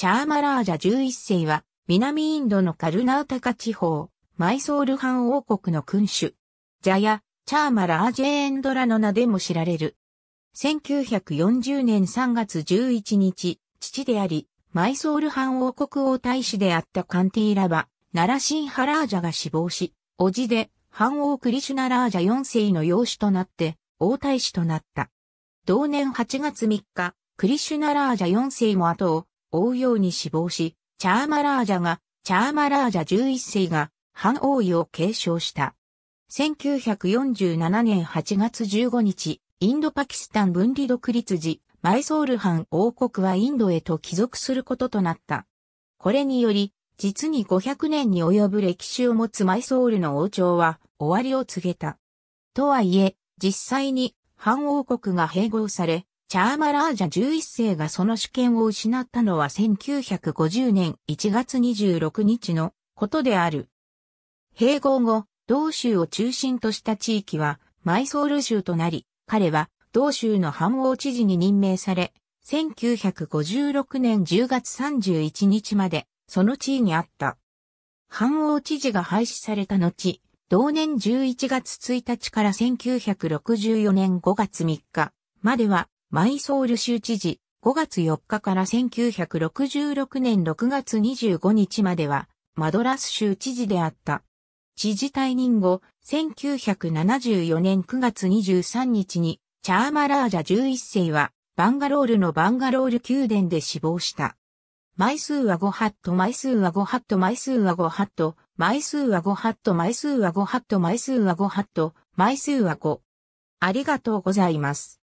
チャーマラージャ11世は、南インドのカルナウタカ地方、マイソール藩王国の君主。ジャヤ、チャーマラージェエンドラの名でも知られる。1940年3月11日、父であり、マイソール藩王国王大使であったカンティーラバ、ナラシンハラージャが死亡し、叔父で、藩王クリシュナラージャ4世の養子となって、王太子となった。同年8月3日、クリシュナラージャ4世も後を、追うように死亡し、チャーマラージャが、チャーマラージャ11世が、反王位を継承した。1947年8月15日、インドパキスタン分離独立時、マイソール藩王国はインドへと帰属することとなった。これにより、実に500年に及ぶ歴史を持つマイソールの王朝は終わりを告げた。とはいえ、実際に反王国が併合され、チャーマラージャ11世がその主権を失ったのは1950年1月26日のことである。併合後、同州を中心とした地域はマイソール州となり、彼は同州の反王知事に任命され、1956年10月31日までその地位にあった。反王知事が廃止された後、同年11月1日から1964年5月3日まではマイソール州知事、5月4日から1966年6月25日までは、マドラス州知事であった。知事退任後、1974年9月23日に、チャーマラージャ11世は、バンガロールのバンガロール宮殿で死亡した。枚数は5ハット、枚数は5ハット、枚数は5ハット、枚数は5ハット、枚数は5ハット、枚数は5ハット、枚数は5。ありがとうございます。